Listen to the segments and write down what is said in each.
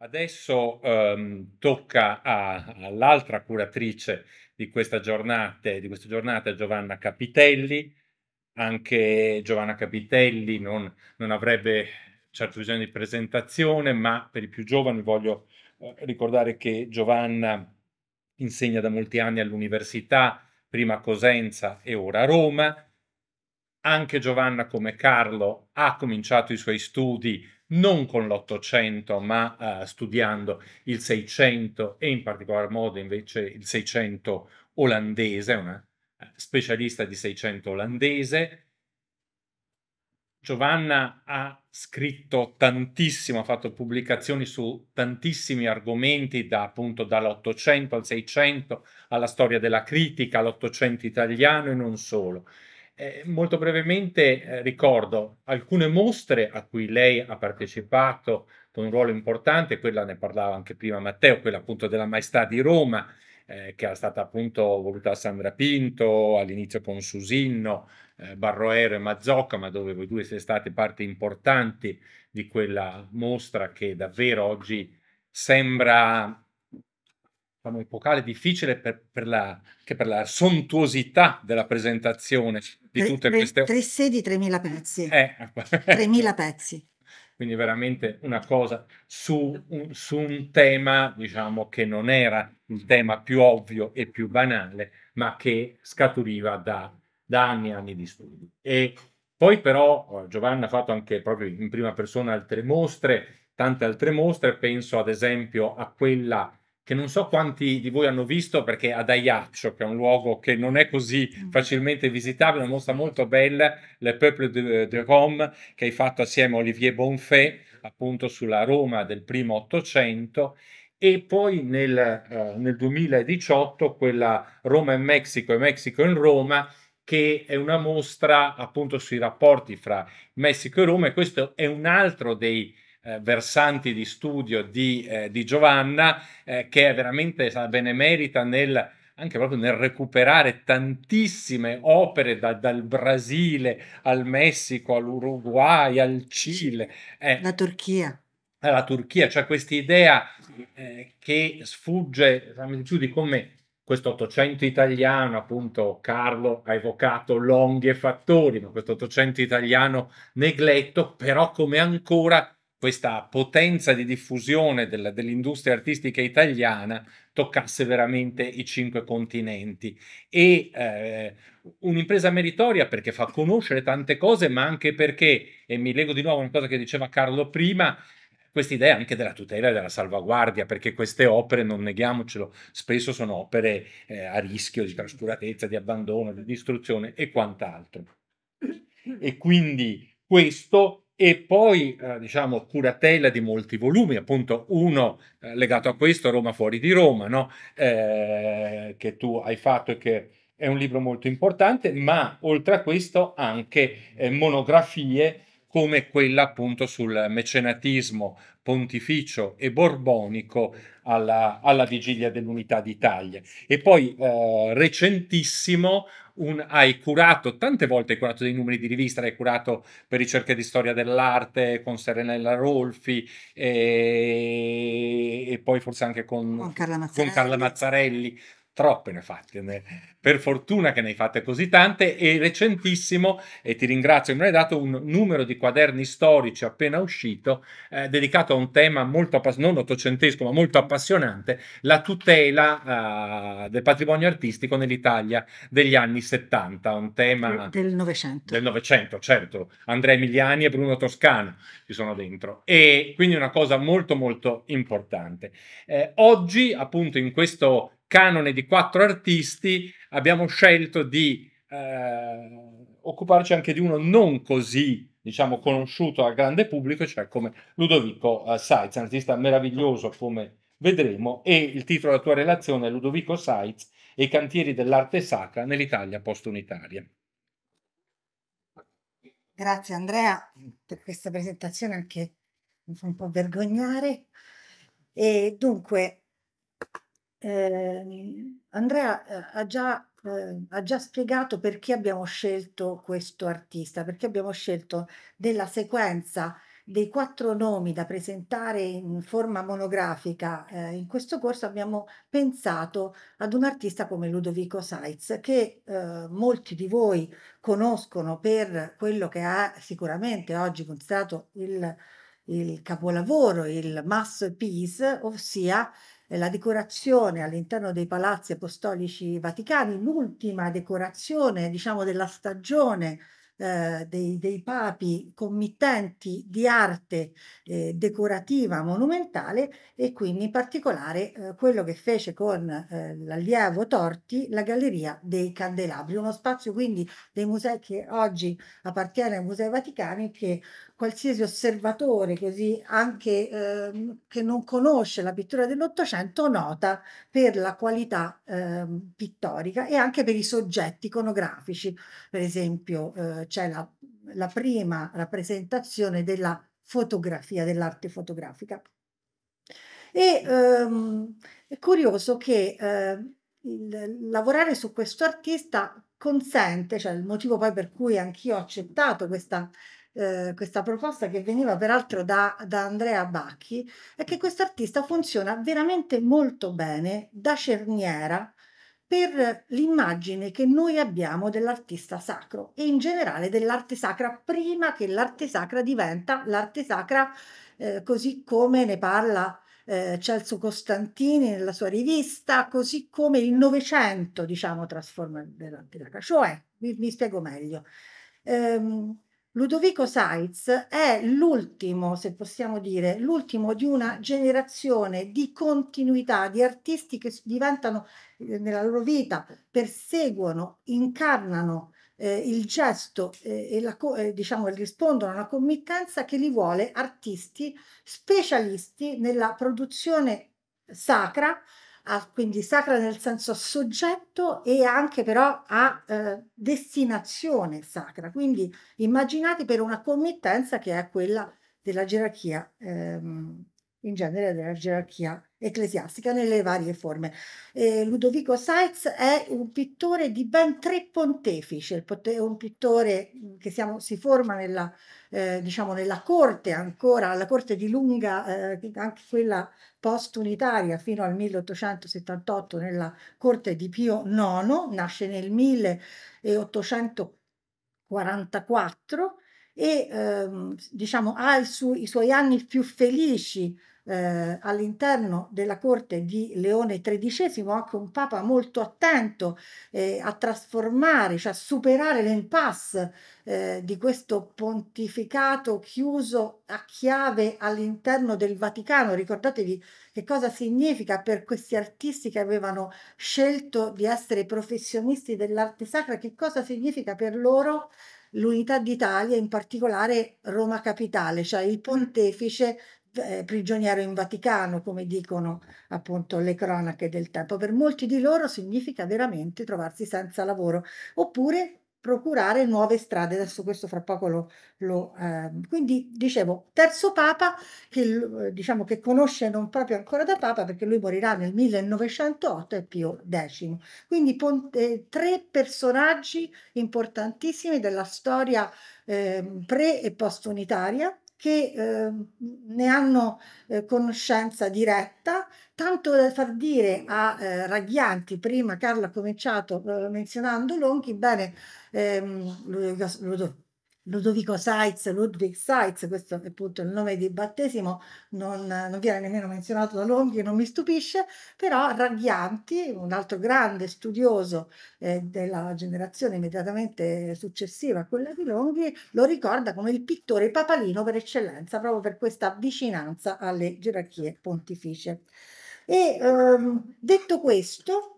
Adesso ehm, tocca all'altra curatrice di questa, giornata, di questa giornata, Giovanna Capitelli. Anche Giovanna Capitelli non, non, avrebbe certo bisogno di presentazione, ma per i più giovani voglio eh, ricordare che Giovanna insegna da molti anni all'università, prima a Cosenza e ora a Roma. Anche Giovanna, come Carlo, ha cominciato i suoi studi non con l'Ottocento, ma eh, studiando il Seicento e in particolar modo invece il Seicento olandese, una eh, specialista di Seicento olandese. Giovanna ha scritto tantissimo, ha fatto pubblicazioni su tantissimi argomenti, da, appunto dall'Ottocento al Seicento, alla storia della critica, all'Ottocento italiano e non solo. Eh, molto brevemente eh, ricordo alcune mostre a cui lei ha partecipato con un ruolo importante, quella ne parlava anche prima Matteo, quella appunto della Maestà di Roma, eh, che era stata appunto voluta da Sandra Pinto, all'inizio con Susinno, eh, Barroero e Mazzocca, ma dove voi due siete state parti importanti di quella mostra che davvero oggi sembra diciamo, epocale difficile per, per la, che per la sontuosità della presentazione di tre, tutte queste... Tre sedi, 3.000 pezzi. Eh. 3.000 pezzi. Quindi veramente una cosa su un, su un tema, diciamo, che non era il tema più ovvio e più banale, ma che scaturiva da, da anni e anni di studi. E poi però oh, Giovanna ha fatto anche proprio in prima persona altre mostre, tante altre mostre, penso ad esempio a quella che non so quanti di voi hanno visto perché ad Aiaccio, che è un luogo che non è così mm. facilmente visitabile, una mostra molto bella, Le Peuple de, de Rome, che hai fatto assieme a Olivier Bonfè, appunto sulla Roma del primo Ottocento, e poi nel, eh, nel 2018 quella Roma in Messico e Messico in Roma, che è una mostra appunto sui rapporti fra Messico e Roma, e questo è un altro dei eh, versanti di studio di, eh, di Giovanna, eh, che è veramente benemerita nel anche proprio nel recuperare tantissime opere da, dal Brasile al Messico, all'Uruguay, al Cile. Eh, la Turchia. Eh, la Turchia, cioè questa idea eh, che sfugge più di come questo Ottocento italiano, appunto Carlo ha evocato Longhi e Fattori, ma questo Ottocento italiano negletto, però come ancora questa potenza di diffusione della, dell'industria artistica italiana toccasse veramente i cinque continenti. E eh, un'impresa meritoria perché fa conoscere tante cose, ma anche perché, e mi leggo di nuovo a una cosa che diceva Carlo prima, questa idea anche della tutela e della salvaguardia, perché queste opere, non neghiamocelo, spesso sono opere eh, a rischio di trascuratezza, di abbandono, di distruzione e quant'altro. E quindi questo e poi eh, diciamo curatela di molti volumi, appunto uno eh, legato a questo, Roma fuori di Roma, no? eh, che tu hai fatto e che è un libro molto importante, ma oltre a questo anche eh, monografie come quella appunto sul mecenatismo pontificio e borbonico alla, alla vigilia dell'unità d'Italia. E poi eh, recentissimo un, hai curato, tante volte hai curato dei numeri di rivista, hai curato per ricerche di storia dell'arte con Serenella Rolfi e, e poi forse anche con, con Carla Con Carla Mazzarelli troppe ne fatte. Ne... Per fortuna che ne hai fatte così tante e recentissimo, e ti ringrazio, mi hai dato un numero di quaderni storici appena uscito, eh, dedicato a un tema molto appassionato, non ottocentesco, ma molto appassionante, la tutela eh, del patrimonio artistico nell'Italia degli anni 70, un tema... Del Novecento. Del Novecento, certo. Andrea Emiliani e Bruno Toscano ci sono dentro. E quindi una cosa molto molto importante. Eh, oggi, appunto, in questo canone di quattro artisti, abbiamo scelto di eh, occuparci anche di uno non così diciamo conosciuto al grande pubblico, cioè come Ludovico eh, Saitz, un artista meraviglioso come vedremo, e il titolo della tua relazione è Ludovico Saitz e i cantieri dell'arte sacra nell'Italia post-unitaria. Grazie Andrea per questa presentazione anche mi fa un po' vergognare. E dunque, Ehm, eh, Andrea ha già, eh, ha già spiegato perché abbiamo scelto questo artista, perché abbiamo scelto della sequenza dei quattro nomi da presentare in forma monografica eh, in questo corso abbiamo pensato ad un artista come Ludovico Seitz che eh, molti di voi conoscono per quello che ha sicuramente oggi considerato il, il capolavoro, il masterpiece, ossia eh, la decorazione all'interno dei palazzi apostolici vaticani, l'ultima decorazione diciamo, della stagione eh, dei, dei, papi committenti di arte eh, decorativa monumentale e quindi in particolare eh, quello che fece con eh, l'allievo Torti la Galleria dei Candelabri, uno spazio quindi dei musei che oggi appartiene ai Musei Vaticani che qualsiasi osservatore, così anche eh, che non conosce la pittura dell'Ottocento, nota per la qualità eh, pittorica e anche per i soggetti iconografici. Per esempio, eh, c'è la, la prima rappresentazione della fotografia, dell'arte fotografica. E ehm, è curioso che eh, il, lavorare su questo artista consente, cioè il motivo poi per cui anch'io ho accettato questa eh, questa proposta che veniva peraltro da, da Andrea Bacchi, è che quest'artista funziona veramente molto bene da cerniera per l'immagine che noi abbiamo dell'artista sacro e in generale dell'arte sacra prima che l'arte sacra diventa l'arte sacra eh, così come ne parla eh, Celso Costantini nella sua rivista, così come il Novecento, diciamo, trasforma l'arte sacra. Cioè, mi, mi spiego meglio. Ehm, Ludovico Saitz è l'ultimo, se possiamo dire, l'ultimo di una generazione di continuità, di artisti che diventano eh, nella loro vita, perseguono, incarnano eh, il gesto eh, e la, eh, diciamo, rispondono a una committenza che li vuole artisti specialisti nella produzione sacra a, quindi sacra nel senso soggetto e anche però a eh, destinazione sacra. Quindi immaginate per una committenza che è quella della gerarchia eh, in genere della gerarchia ecclesiastica nelle varie forme. Eh, Ludovico Seitz è un pittore di ben tre pontefici, è un pittore che siamo, si forma nella, eh, diciamo nella corte ancora, la corte di lunga, eh, anche quella post-unitaria fino al 1878 nella corte di Pio IX, nasce nel 1844 e ehm, diciamo, ha su i suoi anni più felici eh, all'interno della corte di Leone XIII, anche un papa molto attento eh, a trasformare, cioè a superare l'impasse eh, di questo pontificato chiuso a chiave all'interno del Vaticano. Ricordatevi che cosa significa per questi artisti che avevano scelto di essere professionisti dell'arte sacra, che cosa significa per loro l'unità d'Italia, in particolare Roma Capitale, cioè il mm. pontefice eh, prigioniero in Vaticano, come dicono appunto le cronache del tempo. Per molti di loro significa veramente trovarsi senza lavoro, oppure procurare nuove strade. Adesso questo fra poco lo... lo eh, quindi dicevo, terzo Papa che, eh, diciamo, che conosce non proprio ancora da Papa perché lui morirà nel 1908 e Pio X. Quindi eh, tre personaggi importantissimi della storia eh, pre e post-unitaria che eh, ne hanno eh, conoscenza diretta, tanto da far dire a eh, Ragghianti, prima Carlo ha cominciato eh, menzionando Lonchi, bene, ehm, Ludovico Ludovico Seitz, Ludwig Seitz, questo è appunto il nome di battesimo, non, non viene nemmeno menzionato da Longhi, non mi stupisce, però Ragghianti, un altro grande studioso eh, della generazione immediatamente successiva a quella di Longhi, lo ricorda come il pittore papalino per eccellenza, proprio per questa vicinanza alle gerarchie pontificie. E ehm, detto questo,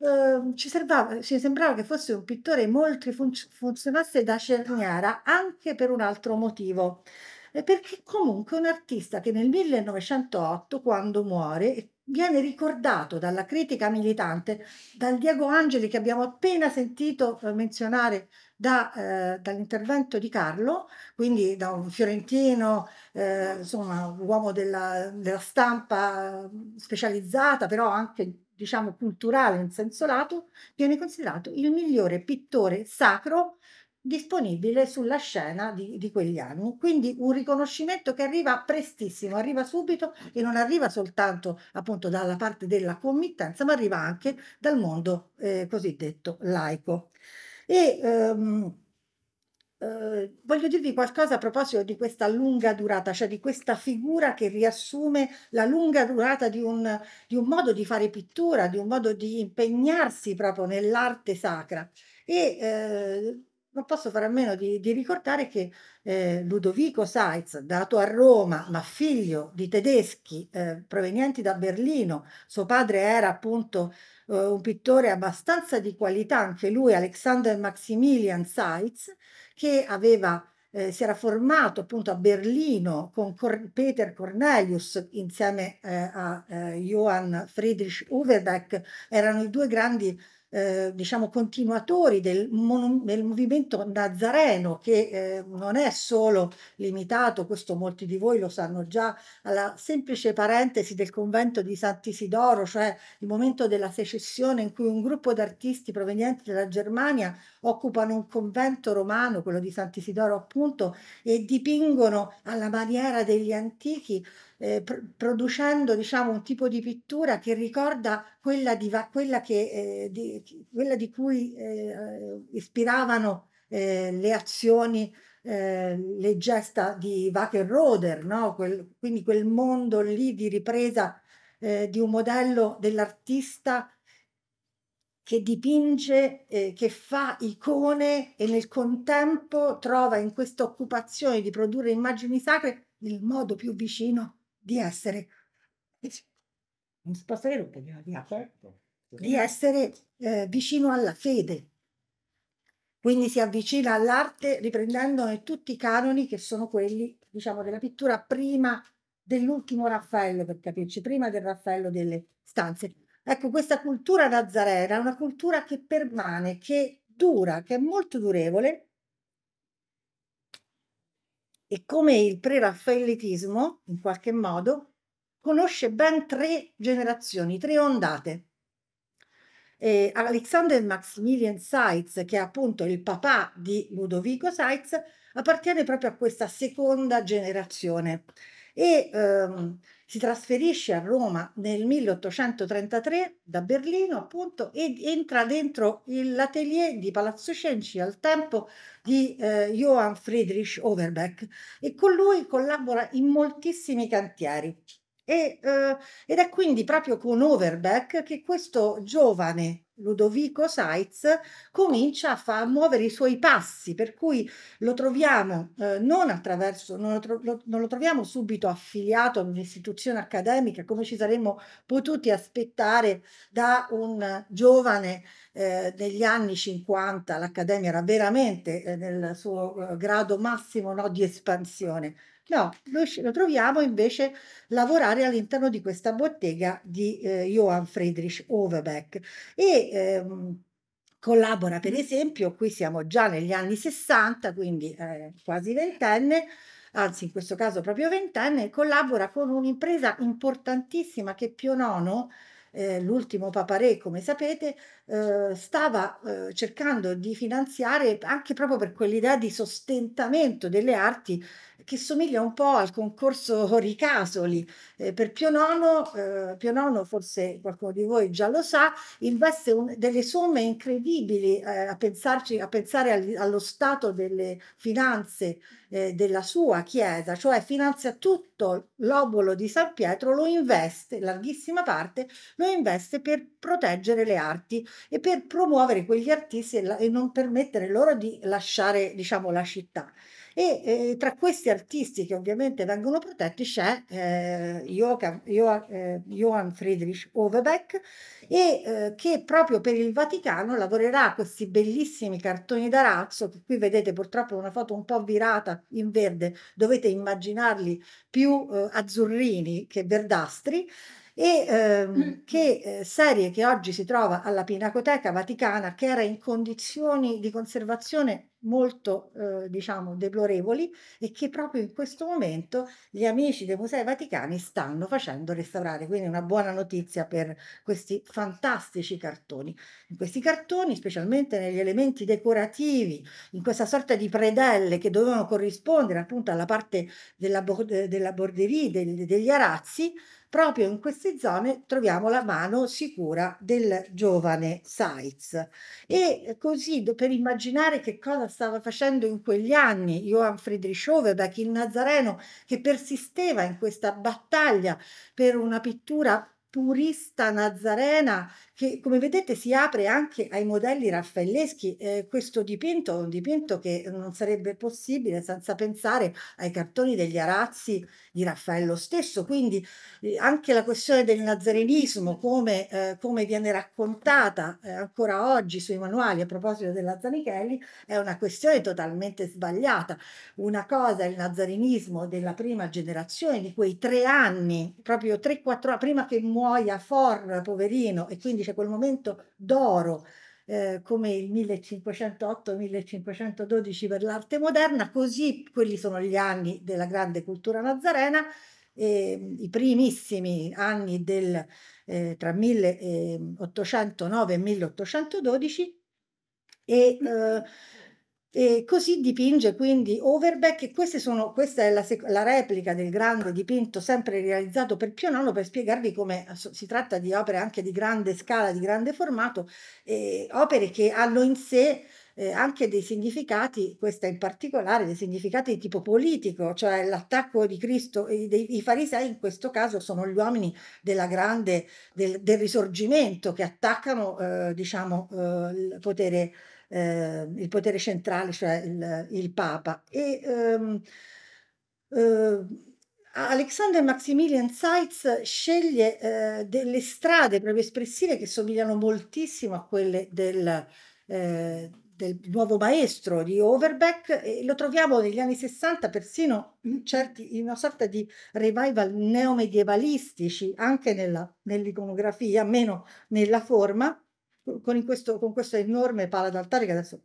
Ehm, ci, servava, ci, sembrava che fosse un pittore molto fun- funzionasse da cerniera anche per un altro motivo. Eh, perché comunque un artista che nel 1908, quando muore, viene ricordato dalla critica militante, dal Diego Angeli che abbiamo appena sentito eh, menzionare da, eh, dall'intervento di Carlo, quindi da un fiorentino, eh, insomma, uomo della, della, stampa mm, specializzata, però anche diciamo, culturale in senso lato, viene considerato il migliore pittore sacro disponibile sulla scena di, di, quegli anni. Quindi un riconoscimento che arriva prestissimo, arriva subito e non arriva soltanto appunto dalla parte della committenza, ma arriva anche dal mondo eh, cosiddetto laico. E, ehm, Ehm, voglio dirvi qualcosa a proposito di questa lunga durata, cioè di questa figura che riassume la lunga durata di un, di un modo di fare pittura, di un modo di impegnarsi proprio nell'arte sacra. E eh, non posso fare a meno di, di ricordare che eh, Ludovico Seitz, dato a Roma, ma figlio di tedeschi eh, provenienti da Berlino, suo padre era appunto eh, un pittore abbastanza di qualità, anche lui, Alexander Maximilian Saitz, che aveva, eh, si era formato appunto a Berlino con Cor- Peter Cornelius insieme eh, a eh, Johann Friedrich Uwebeck, erano i due grandi eh, diciamo, continuatori del, del, movimento nazareno, che eh, non è solo limitato, questo molti di voi lo sanno già, alla semplice parentesi del convento di Sant'Isidoro, cioè il momento della secessione in cui un gruppo d'artisti provenienti dalla Germania occupano un convento romano, quello di Sant'Isidoro appunto, e dipingono alla maniera degli antichi eh, pr- producendo diciamo, un tipo di pittura che ricorda quella di, va- quella che, eh, di, quella di cui eh, ispiravano eh, le azioni, eh, le gesta di Wackenroder, no? Quel, quindi quel mondo lì di ripresa di un modello dell'artista che dipinge, eh, che fa icone e nel contempo trova in questa occupazione di produrre immagini sacre il modo più vicino di essere, posso un pochino di ah, certo. Di essere eh, vicino alla fede. Quindi si avvicina all'arte riprendendone eh, tutti i canoni che sono quelli, diciamo, della pittura prima dell'ultimo Raffaello, per capirci, prima del Raffaello delle stanze. Ecco, questa cultura nazarena è una cultura che permane, che dura, che è molto durevole e come il pre-raffaellitismo, in qualche modo, conosce ben tre generazioni, tre ondate. Eh, Alexander Maximilian Seitz, che è appunto il papà di Ludovico Seitz, appartiene proprio a questa seconda generazione e ehm, si trasferisce a Roma nel 1833 da Berlino appunto ed entra dentro l'atelier di Palazzo Cenci al tempo di eh, Johann Friedrich Overbeck e con lui collabora in moltissimi cantieri. E, eh, ed è quindi proprio con Overbeck che questo giovane Ludovico Saitz comincia a far muovere i suoi passi, per cui lo troviamo eh, non attraverso, non lo, tro- lo, non lo, troviamo subito affiliato ad un'istituzione accademica come ci saremmo potuti aspettare da un giovane eh, negli anni 50, l'Accademia era veramente eh, nel suo eh, grado massimo no, di espansione. No, noi lo troviamo invece lavorare all'interno di questa bottega di eh, Johann Friedrich Overbeck e ehm, collabora per esempio, qui siamo già negli anni 60, quindi eh, quasi ventenne, anzi in questo caso proprio ventenne, collabora con un'impresa importantissima che Pio Nono, eh, l'ultimo paparè, come sapete, eh, stava eh, cercando di finanziare anche proprio per quell'idea di sostentamento delle arti che somiglia un po' al concorso Ricasoli. Eh, per Pio IX, eh, Pio IX, forse qualcuno di voi già lo sa, investe un, delle somme incredibili eh, a, pensarci, a pensare al, allo stato delle finanze eh, della sua chiesa, cioè finanzia tutto l'obolo di San Pietro, lo investe, larghissima parte, lo investe per proteggere le arti e per promuovere quegli artisti e, la, e non permettere loro di lasciare diciamo, la città. E eh, tra questi artisti che ovviamente vengono protetti c'è eh, Johann, eh, Johann Friedrich Overbeck e eh, che proprio per il Vaticano lavorerà questi bellissimi cartoni d'arazzo, che qui vedete purtroppo una foto un po' virata in verde, dovete immaginarli più eh, azzurrini che verdastri e ehm, mm. che eh, serie che oggi si trova alla Pinacoteca Vaticana, che era in condizioni di conservazione molto eh, diciamo deplorevoli e che proprio in questo momento gli amici dei Musei Vaticani stanno facendo restaurare, quindi una buona notizia per questi fantastici cartoni. In questi cartoni, specialmente negli elementi decorativi, in questa sorta di predelle che dovevano corrispondere appunto alla parte della, della borderie, degli, degli arazzi, proprio in queste zone troviamo la mano sicura del giovane Saitz. E eh, così per immaginare che cosa stava facendo in quegli anni Johann Friedrich Overbeck, il Nazareno, che persisteva in questa battaglia per una pittura purista nazarena che come vedete si apre anche ai modelli raffaelleschi. Eh, questo dipinto è un dipinto che non sarebbe possibile senza pensare ai cartoni degli arazzi di Raffaello stesso, quindi eh, anche la questione del nazarenismo come, eh, come viene raccontata eh, ancora oggi sui manuali a proposito della Zanichelli è una questione totalmente sbagliata. Una cosa è il nazarenismo della prima generazione, di quei tre anni, proprio tre quattro anni prima che muoia muoia For, poverino, e quindi c'è quel momento d'oro eh, come il 1508-1512 per l'arte moderna, così quelli sono gli anni della grande cultura nazarena, eh, i primissimi anni del, eh, tra 1809 e 1812 e eh, e così dipinge quindi Overbeck e sono, questa è la, la, replica del grande dipinto sempre realizzato per Pionano per spiegarvi come si tratta di opere anche di grande scala, di grande formato, eh, opere che hanno in sé eh, anche dei significati, questa in particolare, dei significati di tipo politico, cioè l'attacco di Cristo, i, dei, i farisei in questo caso sono gli uomini della grande, del, del risorgimento che attaccano eh, diciamo, eh, il potere eh, il potere centrale, cioè il, il Papa. E, ehm, eh, Alexander Maximilian Seitz sceglie eh, delle strade proprio espressive che somigliano moltissimo a quelle del, eh, del nuovo maestro di Overbeck e lo troviamo negli anni 60 persino in, certi, in una sorta di revival neomedievalistici anche nella, nell'iconografia, meno nella forma con questo, con questo enorme pala d'altare, che adesso,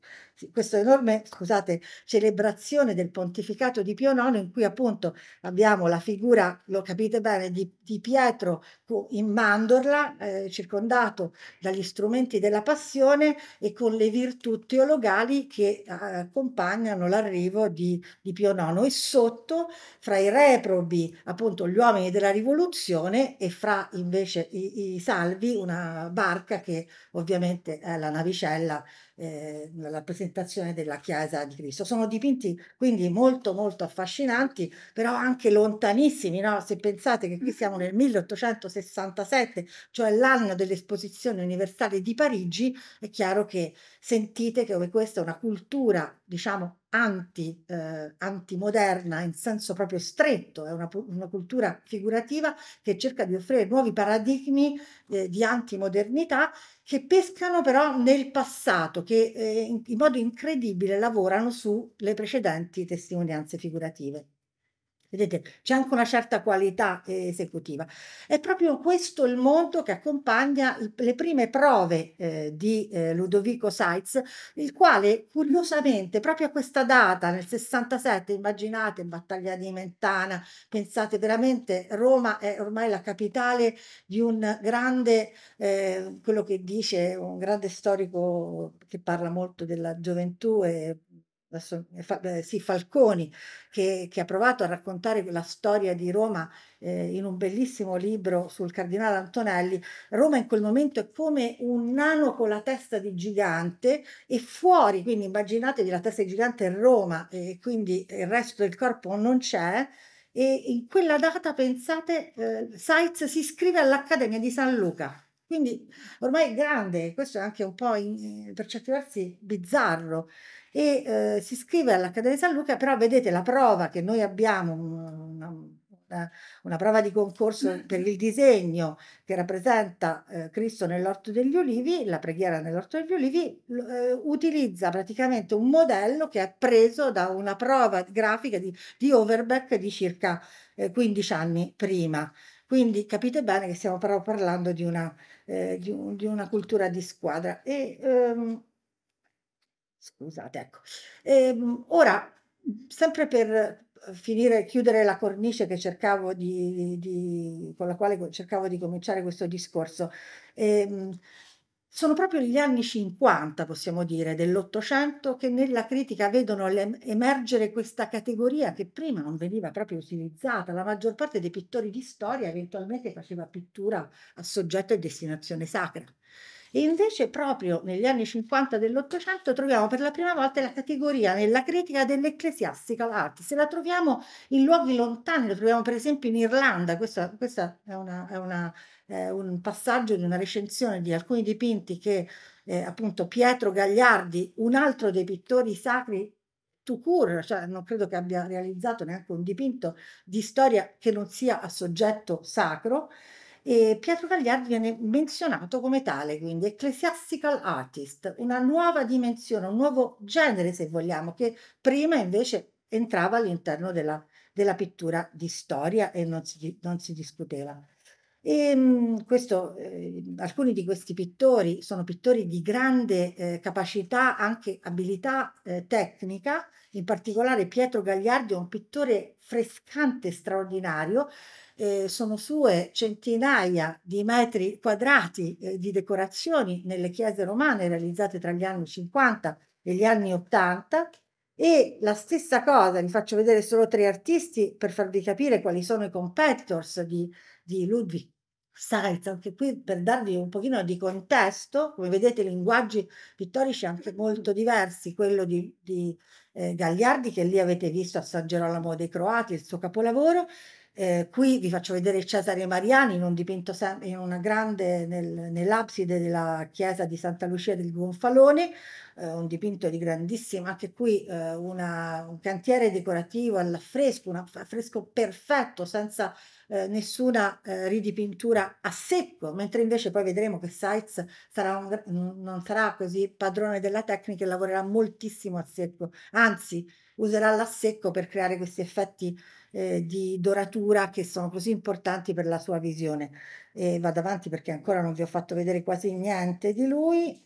questa enorme scusate, celebrazione del pontificato di Pio IX, in cui appunto abbiamo la figura, lo capite bene, di, di Pietro in mandorla, eh, circondato dagli strumenti della passione e con le virtù teologali che eh, accompagnano l'arrivo di, di Pio IX. E sotto, fra i reprobi, appunto, gli uomini della rivoluzione e fra invece i, i salvi, una barca che ovviamente ovviamente eh, la navicella eh, la rappresentazione della Chiesa di Cristo. Sono dipinti quindi molto molto affascinanti, però anche lontanissimi, no? se pensate che qui mm. siamo nel 1867, cioè l'anno dell'esposizione universale di Parigi, è chiaro che sentite che questa è una cultura, diciamo, anti, eh, antimoderna in senso proprio stretto, è una, una, cultura figurativa che cerca di offrire nuovi paradigmi eh, di antimodernità che pescano però nel passato, che eh, in, in modo incredibile lavorano sulle precedenti testimonianze figurative. Vedete, c'è anche una certa qualità eh, esecutiva. È proprio questo il mondo che accompagna le prime prove eh, di eh, Ludovico Seitz, il quale curiosamente proprio a questa data, nel 67, immaginate battaglia di Mentana, pensate veramente Roma è ormai la capitale di un grande, eh, quello che dice un grande storico che parla molto della gioventù e adesso, eh, sì, Falconi, che, che, ha provato a raccontare la storia di Roma eh, in un bellissimo libro sul cardinale Antonelli, Roma in quel momento è come un nano con la testa di gigante e fuori, quindi immaginatevi la testa di gigante è Roma e quindi il resto del corpo non c'è. E in quella data, pensate, eh, Saitz si iscrive all'Accademia di San Luca. Quindi ormai è grande, questo è anche un po' in, eh, per certi versi bizzarro e eh, si iscrive all'Accademia di San Luca, però vedete la prova che noi abbiamo, una, una, una prova di concorso mm. per il disegno che rappresenta eh, Cristo nell'Orto degli Ulivi, la preghiera nell'Orto degli Ulivi, eh, utilizza praticamente un modello che è preso da una prova grafica di, di Overbeck di circa 15 eh, anni prima. Quindi capite bene che stiamo però parlando di una, eh, di, un, di una cultura di squadra. E, ehm, Scusate, ecco. Ehm, ora, sempre per eh, finire, chiudere la cornice che cercavo di, di, con la quale cercavo di cominciare questo discorso, ehm, sono proprio gli anni 50, possiamo dire, dell'Ottocento che nella critica vedono emergere questa categoria che prima non veniva proprio utilizzata. La maggior parte dei pittori di storia eventualmente faceva pittura a soggetto e destinazione sacra. E invece proprio negli anni 50 dell'Ottocento troviamo per la prima volta la categoria nella critica dell'ecclesiastica art. Se la troviamo in luoghi lontani, la troviamo per esempio in Irlanda, questo è, una, è una, eh, un passaggio di una recensione di alcuni dipinti che eh, appunto Pietro Gagliardi, un altro dei pittori sacri Court, cioè non credo che abbia realizzato neanche un dipinto di storia che non sia a soggetto sacro, e Pietro Gagliardi viene menzionato come tale, quindi ecclesiastical artist, una nuova dimensione, un nuovo genere se vogliamo, che prima invece entrava all'interno della, della, pittura di storia e non si, non si discuteva. E mm, questo, eh, alcuni di questi pittori sono pittori di grande eh, capacità, anche abilità eh, tecnica, in particolare Pietro Gagliardi è un pittore frescante straordinario eh, sono sue centinaia di metri quadrati eh, di decorazioni nelle chiese romane realizzate tra gli anni 50 e gli anni 80 e la stessa cosa, vi faccio vedere solo tre artisti per farvi capire quali sono i competitors di, di Ludwig Saitz, anche qui per darvi un pochino di contesto, come vedete linguaggi pittorici anche molto diversi, quello di, di eh, Gagliardi che lì avete visto a San Gerolamo dei Croati, il suo capolavoro, eh, qui vi faccio vedere Cesare Mariani in un dipinto in una grande nel, nell'abside della chiesa di Santa Lucia del Gonfalone, eh, un dipinto di grandissima, anche qui eh, una, un cantiere decorativo all'affresco, un affresco perfetto senza eh, nessuna eh, ridipintura a secco, mentre invece poi vedremo che Seitz sarà un, non sarà così padrone della tecnica e lavorerà moltissimo a secco, anzi userà l'assecco per creare questi effetti eh, di doratura che sono così importanti per la sua visione. E vado avanti perché ancora non vi ho fatto vedere quasi niente di lui.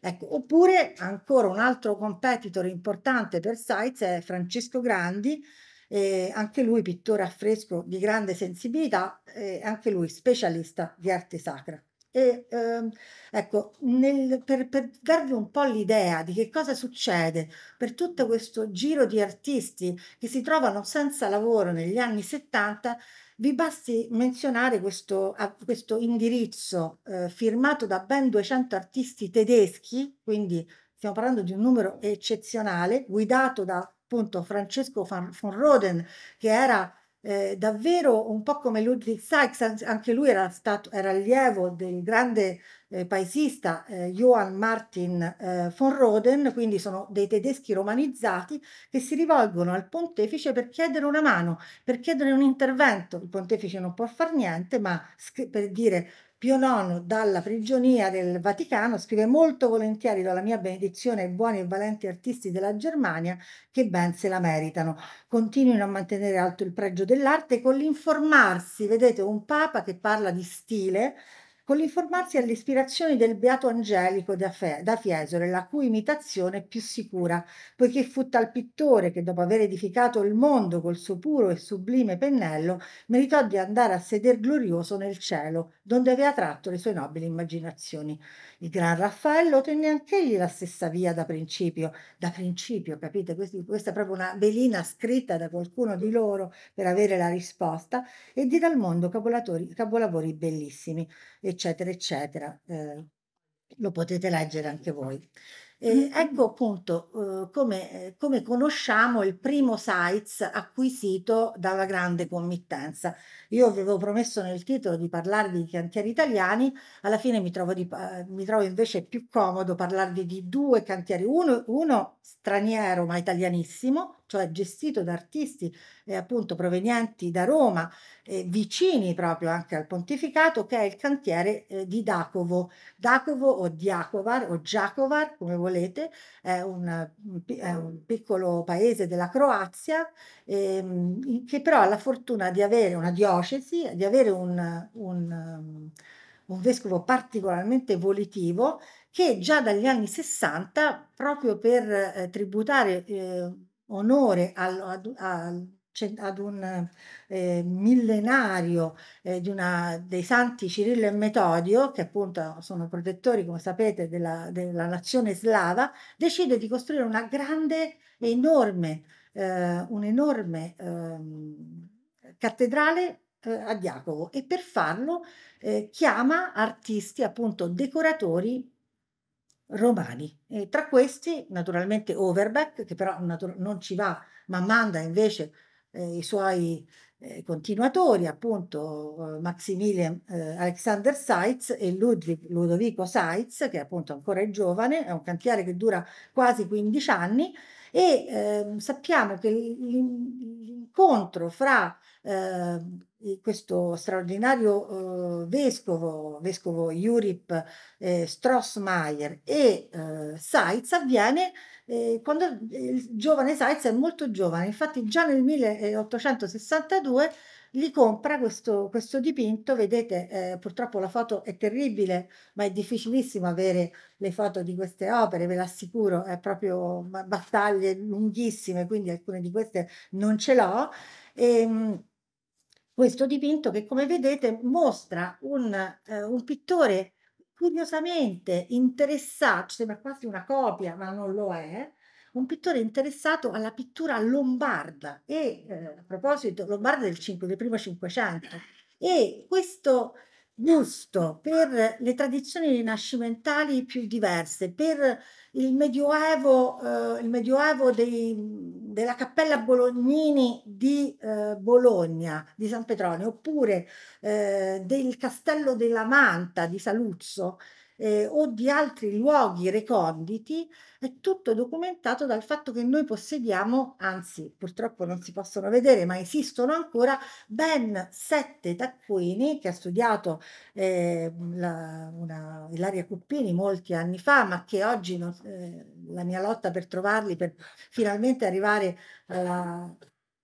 Ecco, oppure ancora un altro competitor importante per Sites è Francesco Grandi, eh, anche lui pittore affresco di grande sensibilità, eh, anche lui specialista di arte sacra. E, ehm, ecco, nel, per, per darvi un po' l'idea di che cosa succede per tutto questo giro di artisti che si trovano senza lavoro negli anni 70, vi basti menzionare questo, questo indirizzo eh, firmato da ben 200 artisti tedeschi, quindi stiamo parlando di un numero eccezionale, guidato da appunto Francesco von Roden, che era eh, davvero un po' come Ludwig Sykes, anche lui era, stato, era allievo del grande eh, paesista eh, Johann Martin eh, von Roden, quindi sono dei tedeschi romanizzati che si rivolgono al pontefice per chiedere una mano, per chiedere un intervento. Il pontefice non può fare niente, ma per dire Pio IX dalla prigionia del Vaticano scrive molto volentieri do la mia benedizione ai buoni e valenti artisti della Germania che ben se la meritano. Continuino a mantenere alto il pregio dell'arte con l'informarsi. Vedete un papa che parla di stile, con l'informarsi alle ispirazioni del beato Angelico da, Fe, da Fiesole, la cui imitazione è più sicura, poiché fu tal pittore che, dopo aver edificato il mondo col suo puro e sublime pennello, meritò di andare a seder glorioso nel cielo, donde aveva tratto le sue nobili immaginazioni. Il gran Raffaello tenne anch'egli la stessa via da principio, da principio, capite? Questa, questa è proprio una velina scritta da qualcuno di loro per avere la risposta, e di dal mondo capolavori bellissimi eccetera, eccetera. Eh, lo potete leggere anche voi. Eh, ecco appunto eh, come, come, conosciamo il primo sites acquisito dalla grande committenza. Io avevo promesso nel titolo di parlarvi di cantieri italiani, alla fine mi trovo, di, mi trovo invece più comodo parlarvi di due cantieri, uno, uno straniero ma italianissimo, cioè gestito da artisti eh, appunto provenienti da Roma, eh, vicini proprio anche al pontificato, che è il cantiere eh, di Dacovo. Dacovo o Diacovar o Giacovar, come volete, è un, è un piccolo paese della Croazia ehm, che però ha la fortuna di avere una diocesi, di avere un, un, um, un vescovo particolarmente volitivo che già dagli anni 60, proprio per eh, tributare eh, onore al, ad, al ad un eh, millenario eh, una, dei santi Cirillo e Metodio, che appunto sono protettori, come sapete, della, della nazione slava, decide di costruire una grande, enorme, eh, un'enorme ehm, cattedrale eh, a Diacovo e per farlo eh, chiama artisti, appunto decoratori romani. E tra questi, naturalmente, Overbeck, che però non ci va, ma manda invece eh, i suoi eh, continuatori, appunto eh, Maximilian eh, Alexander Seitz e Ludwig Ludovico Seitz, che appunto ancora è giovane, è un cantiere che dura quasi 15 anni, e ehm, sappiamo che l'incontro fra eh, questo straordinario eh, vescovo, vescovo Jurip eh, Strossmayer e eh, Seitz avviene eh, quando il giovane Seitz è molto giovane, infatti già nel 1862 gli compra questo, questo dipinto, vedete eh, purtroppo la foto è terribile, ma è difficilissimo avere le foto di queste opere, ve l'assicuro, è proprio battaglie lunghissime, quindi alcune di queste non ce l'ho. E, ehm, questo dipinto che come vedete mostra un, eh, un pittore curiosamente interessato, sembra quasi una copia ma non lo è, un pittore interessato alla pittura lombarda e eh, a proposito lombarda del, 5, del primo Cinquecento e questo giusto per le tradizioni rinascimentali più diverse, per il medioevo, eh, il medioevo dei, della Cappella Bolognini di eh, Bologna, di San Petronio, oppure eh, del Castello della Manta di Saluzzo, eh, o di altri luoghi reconditi, è tutto documentato dal fatto che noi possediamo, anzi purtroppo non si possono vedere, ma esistono ancora ben sette taccuini che ha studiato eh, la, una, Ilaria Cuppini molti anni fa, ma che oggi non, eh, la mia lotta per trovarli, per finalmente arrivare alla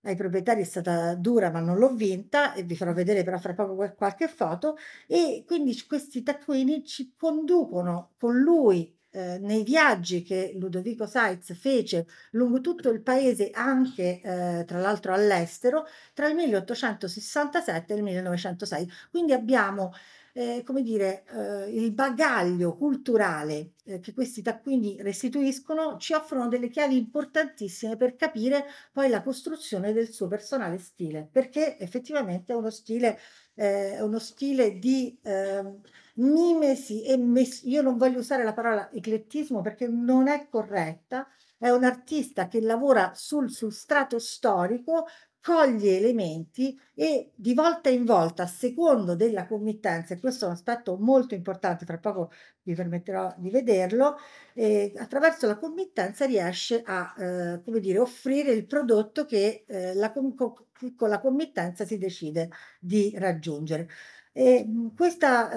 ai proprietari è stata dura ma non l'ho vinta e vi farò vedere però fra poco qualche foto e quindi questi taccuini ci conducono con lui eh, nei viaggi che Ludovico Seitz fece lungo tutto il paese anche eh, tra l'altro all'estero tra il 1867 e il 1906 quindi abbiamo eh, come dire, eh, il bagaglio culturale eh, che questi taccuini restituiscono ci offrono delle chiavi importantissime per capire poi la costruzione del suo personale stile, perché effettivamente è uno stile, eh, uno stile di ehm, mimesi e mes- io non voglio usare la parola eclettismo perché non è corretta, è un artista che lavora sul strato storico coglie elementi e di volta in volta, a secondo della committenza, e questo è un aspetto molto importante, fra poco vi permetterò di vederlo, eh, attraverso la committenza riesce a eh, come dire, offrire il prodotto che eh, la, con, con la committenza si decide di raggiungere. E questa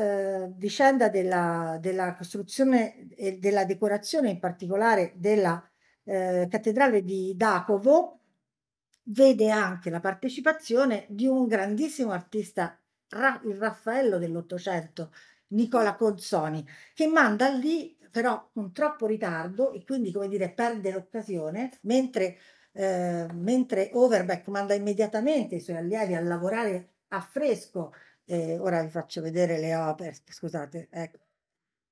eh, vicenda della, della, costruzione e della decorazione, in particolare della eh, cattedrale di Dacovo, vede anche la partecipazione di un grandissimo artista, il Raffaello dell'Ottocento, Nicola Colzoni, che manda lì però con troppo ritardo e quindi, come dire, perde l'occasione, mentre, eh, mentre Overbeck manda immediatamente i suoi allievi a lavorare a fresco. Eh, ora vi faccio vedere le opere, scusate, ecco.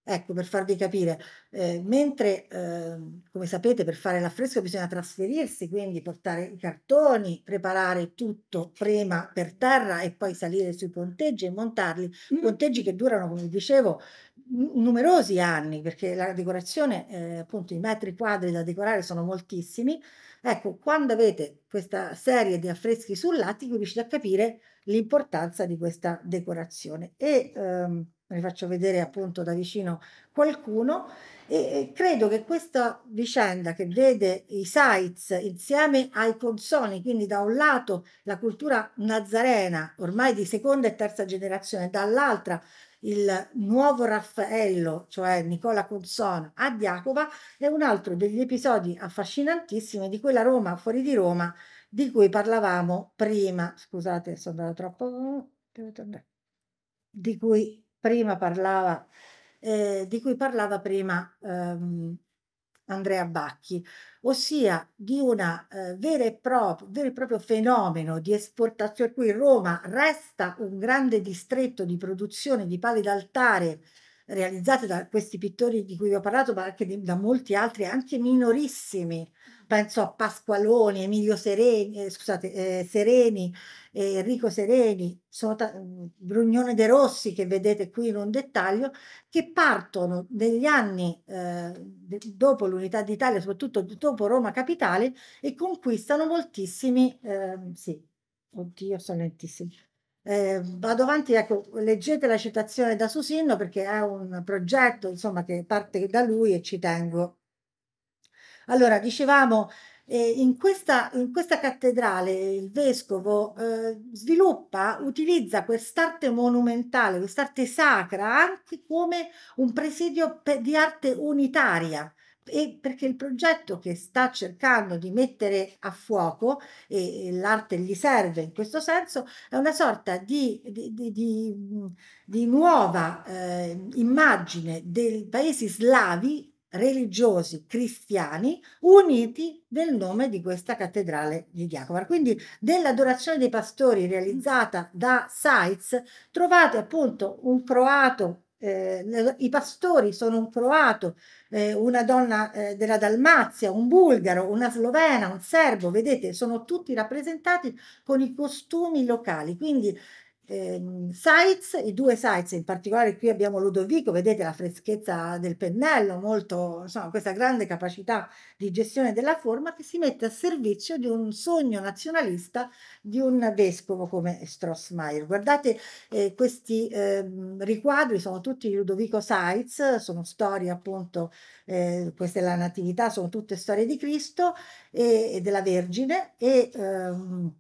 Ecco, per farvi capire, eh, mentre eh, come sapete per fare l'affresco bisogna trasferirsi, quindi portare i cartoni, preparare tutto prima per terra e poi salire sui ponteggi e montarli, mm. ponteggi che durano, come dicevo, numerosi anni, perché la decorazione, eh, appunto i metri quadri da decorare sono moltissimi. Ecco, quando avete questa serie di affreschi sull'attico riuscite a capire l'importanza di questa decorazione. E, ehm, vi faccio vedere appunto da vicino qualcuno e credo che questa vicenda che vede i sites insieme ai consoni, quindi da un lato la cultura nazarena ormai di seconda e terza generazione, dall'altra il nuovo Raffaello, cioè Nicola Consona a Diacova, è un altro degli episodi affascinantissimi di quella Roma fuori di Roma di cui parlavamo prima. Scusate, sono andata troppo... Mm, di cui prima parlava, eh, di cui parlava prima ehm, Andrea Bacchi, ossia di un eh, vero, e proprio, vero e proprio fenomeno di esportazione, qui Roma resta un grande distretto di produzione di pali d'altare realizzate da questi pittori di cui vi ho parlato, ma anche di, da molti altri, anche minorissimi, penso a Pasqualoni, Emilio Sereni, eh, scusate, eh, Sereni eh, Enrico Sereni, mm, Brugnone De Rossi che vedete qui in un dettaglio, che partono negli anni eh, dopo l'unità d'Italia, soprattutto dopo Roma Capitale, e conquistano moltissimi, ehm, sì, oddio sono lentissimi, eh, vado avanti, ecco, leggete la citazione da Susinno perché è un progetto insomma, che parte da lui e ci tengo allora, dicevamo, eh, in, questa, in, questa, cattedrale il vescovo eh, sviluppa, utilizza quest'arte monumentale, quest'arte sacra anche come un presidio di arte unitaria. E perché il progetto che sta cercando di mettere a fuoco, e l'arte gli serve in questo senso, è una sorta di, di, di, di nuova eh, immagine dei paesi slavi religiosi cristiani uniti nel nome di questa cattedrale di Diacomar. Quindi dell'adorazione dei pastori mm. realizzata da Saitz trovate appunto un croato eh, i pastori sono un croato, eh, una donna eh, della Dalmazia, un bulgaro, una slovena, un serbo, vedete, sono tutti rappresentati con i costumi locali, quindi eh, sites, i due sites, in particolare qui abbiamo Ludovico, vedete la freschezza del pennello, molto, insomma, questa grande capacità di gestione della forma che si mette a servizio di un sogno nazionalista di un vescovo come Strossmayer. Guardate eh, questi eh, riquadri, sono tutti Ludovico Sites, sono storie appunto, eh, questa è la Natività, sono tutte storie di Cristo e, e della Vergine e... Ehm,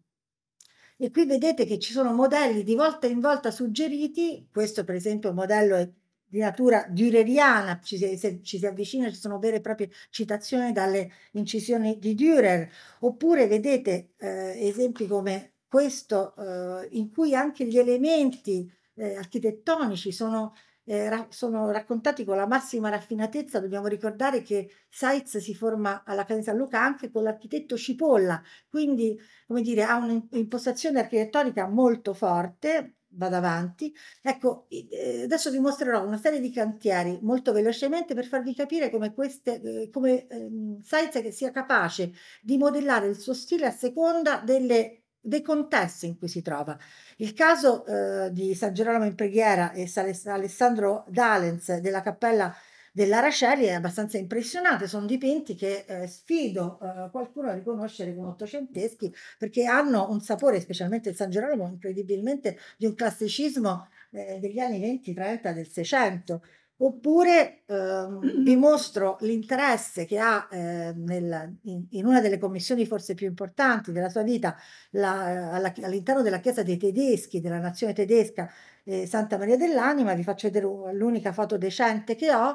e qui vedete che ci sono modelli di volta in volta suggeriti, questo per esempio è un modello di natura dureriana, ci si, se ci si avvicina ci sono vere e proprie citazioni dalle incisioni di Durer, oppure vedete eh, esempi come questo eh, in cui anche gli elementi eh, architettonici sono eh, ra sono raccontati con la massima raffinatezza. Dobbiamo ricordare che Saiz si forma alla Casa di San Luca anche con l'architetto Cipolla, quindi come dire, ha un'impostazione architettonica molto forte, vado avanti. Ecco, eh, adesso vi mostrerò una serie di cantieri molto velocemente per farvi capire come, queste, eh, come ehm, Sainz sia capace di modellare il suo stile a seconda delle dei contesti in cui si trova. Il caso eh, di San Gerolamo in preghiera e Alessandro D'Alens della cappella dell'Araceli è abbastanza impressionante, sono dipinti che eh, sfido eh, qualcuno a riconoscere come ottocenteschi perché hanno un sapore, specialmente il San Gerolamo, incredibilmente di un classicismo eh, degli anni 20-30 del Seicento. Oppure eh, vi mostro l'interesse che ha eh, nel, in, in, una delle commissioni forse più importanti della sua vita all'interno della Chiesa dei tedeschi, della nazione tedesca eh, Santa Maria dell'Anima. Vi faccio vedere l'unica foto decente che ho.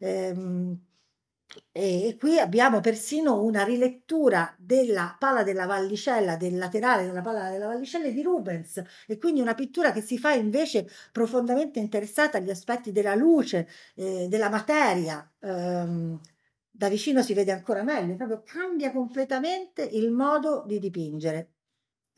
Ehm, e qui abbiamo persino una rilettura della pala della vallicella, del laterale della pala della vallicella di Rubens e quindi una pittura che si fa invece profondamente interessata agli aspetti della luce, eh, della materia. Ehm, da vicino si vede ancora meglio, proprio cambia completamente il modo di dipingere.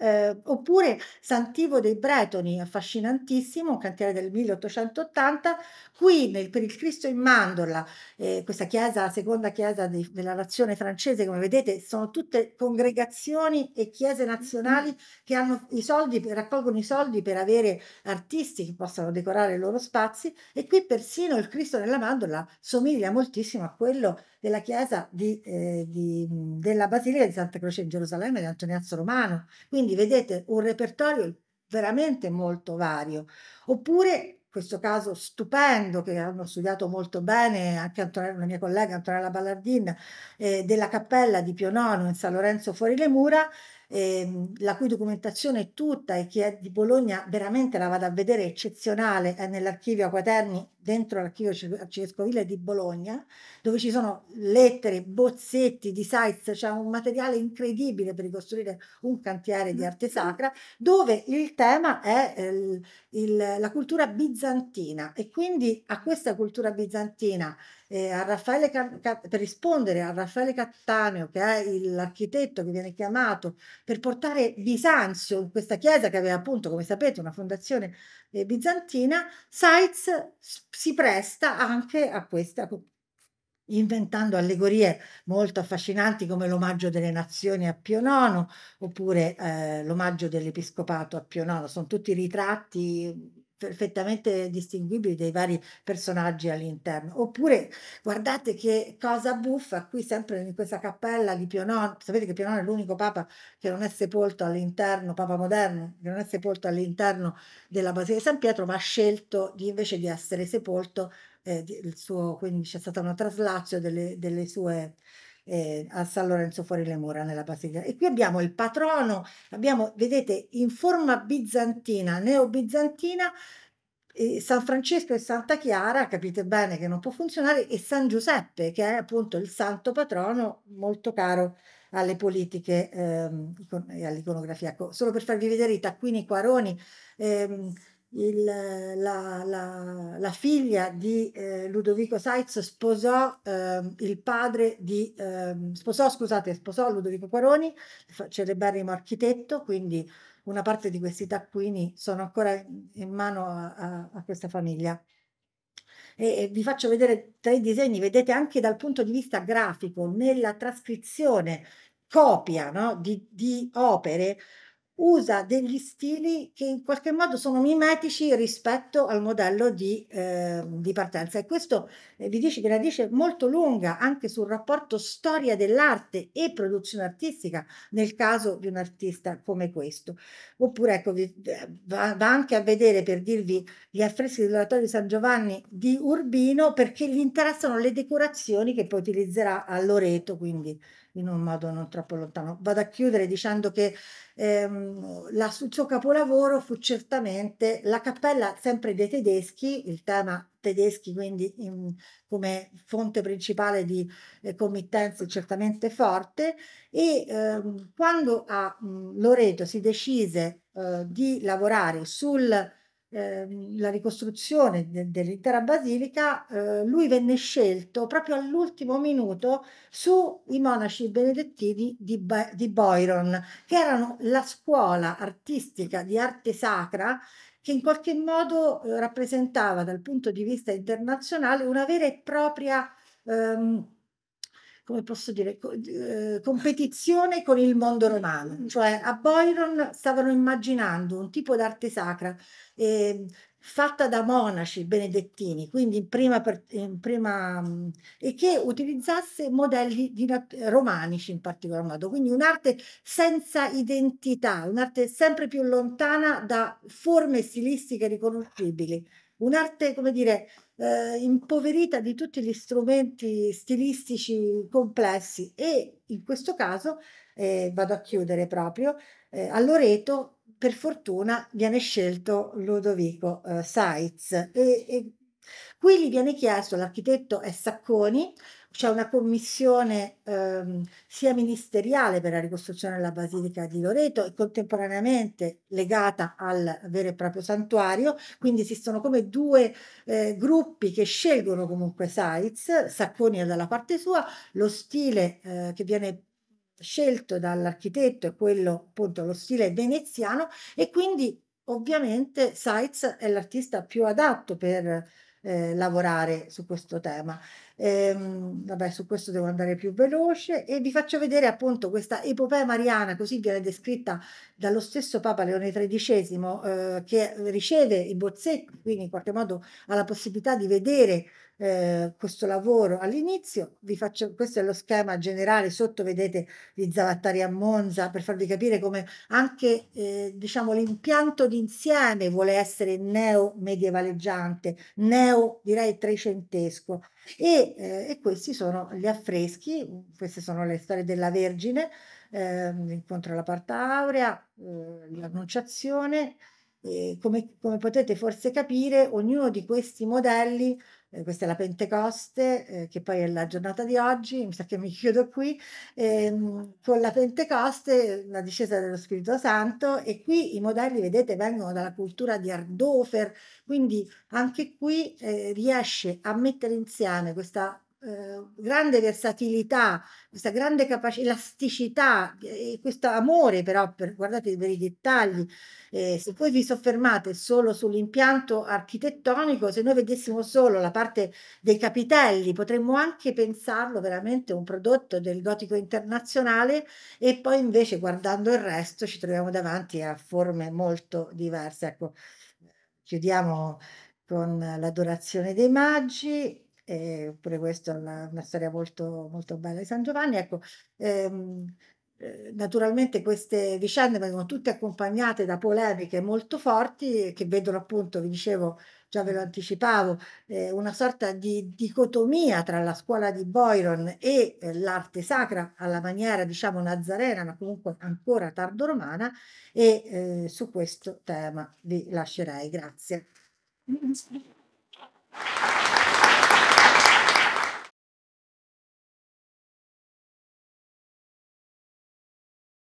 Eh, oppure Santivo dei Bretoni, affascinantissimo, un cantiere del 1880, Qui nel, per il Cristo in Mandorla, eh, questa chiesa, la seconda chiesa di, della nazione francese, come vedete, sono tutte congregazioni e chiese mm-hmm. nazionali che hanno i soldi, raccolgono i soldi per avere artisti che possano decorare i loro spazi e qui persino il Cristo nella Mandorla somiglia moltissimo a quello della chiesa di, eh, di, della Basilica di Santa Croce in Gerusalemme di Antoniazzo Romano. Quindi vedete un repertorio veramente molto vario. Oppure questo caso stupendo che hanno studiato molto bene anche Antonella, una mia collega Antonella Ballardin eh, della cappella di Pio IX in San Lorenzo fuori le mura ehm, la cui documentazione è tutta e che è di Bologna veramente la vado a vedere, eccezionale, è nell'archivio a Quaterni, dentro l'archivio arcivescovile di Bologna, dove ci sono lettere, bozzetti di sites, c'è cioè un materiale incredibile per ricostruire un cantiere di arte mm-hmm. sacra, dove il tema è eh, il, la cultura bizantina e quindi a questa cultura bizantina eh, a Raffaele per rispondere a Raffaele Cattaneo, che è l'architetto che viene chiamato per portare Bisanzio in questa chiesa che aveva appunto, come sapete, una fondazione eh, bizantina, Seitz si presta anche a questa inventando allegorie molto affascinanti come l'omaggio delle nazioni a Pio IX oppure eh, l'omaggio dell'episcopato a Pio IX, sono tutti ritratti perfettamente distinguibili dei vari personaggi all'interno. Oppure guardate che cosa buffa qui sempre in questa cappella di Pionon, sapete che Pionon è l'unico papa che non è sepolto all'interno, papa moderno, che non è sepolto all'interno della Basilica di San Pietro, ma ha scelto di, invece di essere sepolto, eh, di, suo, quindi c'è stato una traslazio delle, delle sue eh, a San Lorenzo fuori le mura nella Basilica. E qui abbiamo il patrono, abbiamo, vedete, in forma bizantina, neo-bizantina, eh, San Francesco e Santa Chiara, capite bene che non può funzionare, e San Giuseppe, che è appunto il santo patrono molto caro alle politiche ehm, e all'iconografia. Ecco, solo per farvi vedere i taccuini quaroni, ehm, il, la, la, la, figlia di eh, Ludovico Saitz sposò eh, il padre di eh, sposò, scusate, sposò Ludovico Quaroni, celeberrimo architetto, quindi una parte di questi taccuini sono ancora in mano a, a, a questa famiglia. E, vi faccio vedere tre disegni, vedete anche dal punto di vista grafico, nella trascrizione copia no, di, di opere, usa degli stili che in qualche modo sono mimetici rispetto al modello di, eh, di partenza e questo eh, vi dice che la dice molto lunga anche sul rapporto storia dell'arte e produzione artistica nel caso di un artista come questo oppure ecco vi, eh, va, va, anche a vedere per dirvi gli affreschi dell'oratorio di San Giovanni di Urbino perché gli interessano le decorazioni che poi utilizzerà a Loreto quindi in un modo non troppo lontano. Vado a chiudere dicendo che ehm, la, il suo capolavoro fu certamente la cappella sempre dei tedeschi, il tema tedeschi quindi in, come fonte principale di eh, committenze certamente forte e ehm, quando a Loreto si decise eh, di lavorare sul Ehm, la ricostruzione de- dell'intera basilica, eh, lui venne scelto proprio all'ultimo minuto sui monaci benedettini di, ba- di Boiron, che erano la scuola artistica di arte sacra che in qualche modo eh, rappresentava dal punto di vista internazionale una vera e propria ehm, come posso dire, co eh, competizione con il mondo romano. Cioè a Boiron stavano immaginando un tipo d'arte sacra eh, fatta da monaci benedettini, quindi in prima, per, in prima e che utilizzasse modelli di, romanici in particolar modo, quindi un'arte senza identità, un'arte sempre più lontana da forme stilistiche riconoscibili, un'arte, come dire, eh, impoverita di tutti gli strumenti stilistici complessi e in questo caso, eh, vado a chiudere proprio, eh, a Loreto per fortuna viene scelto Ludovico eh, Saitz e, e qui gli viene chiesto, l'architetto è Sacconi, c'è una commissione ehm, sia ministeriale per la ricostruzione della Basilica di Loreto e contemporaneamente legata al vero e proprio santuario, quindi esistono come due eh, gruppi che scelgono comunque Saiz, Sacconi è dalla parte sua, lo stile eh, che viene scelto dall'architetto è quello appunto lo stile veneziano e quindi ovviamente Saiz è l'artista più adatto per eh, lavorare su questo tema. Ehm, vabbè, su questo devo andare più veloce e vi faccio vedere appunto questa epopea mariana, così viene descritta dallo stesso Papa Leone XIII, eh, che riceve i bozzetti, quindi in qualche modo ha la possibilità di vedere eh, questo lavoro all'inizio. Vi faccio, questo è lo schema generale, sotto vedete di Zavattari a Monza per farvi capire come anche eh, diciamo, l'impianto d'insieme vuole essere neo-medievaleggiante, neo direi trecentesco. E, eh, e, questi sono gli affreschi, queste sono le storie della Vergine, l'incontro ehm, alla Parta Aurea, eh, l'Annunciazione. Come, come, potete forse capire, ognuno di questi modelli eh, questa è la Pentecoste, eh, che poi è la giornata di oggi, mi sa che mi chiudo qui, ehm, con la Pentecoste, la discesa dello Spirito Santo e qui i modelli, vedete, vengono dalla cultura di Ardofer, quindi anche qui eh, riesce a mettere insieme questa Ehm, grande versatilità, questa grande capacità, elasticità, eh, e questo amore però, per, guardate per i dettagli, eh, se voi vi soffermate solo sull'impianto architettonico, se noi vedessimo solo la parte dei capitelli, potremmo anche pensarlo veramente un prodotto del gotico internazionale e poi invece guardando il resto ci troviamo davanti a forme molto diverse. Ecco, chiudiamo con l'adorazione dei maggi e pure questa è una, una storia molto, molto, bella di San Giovanni. Ecco, ehm, eh, naturalmente queste vicende vengono tutte accompagnate da polemiche molto forti che vedono appunto, vi dicevo, già ve lo anticipavo, eh, una sorta di dicotomia tra la scuola di Boiron e eh, l'arte sacra alla maniera, diciamo, nazarena, ma comunque ancora tardo-romana, e eh, su questo tema vi lascerei. Grazie.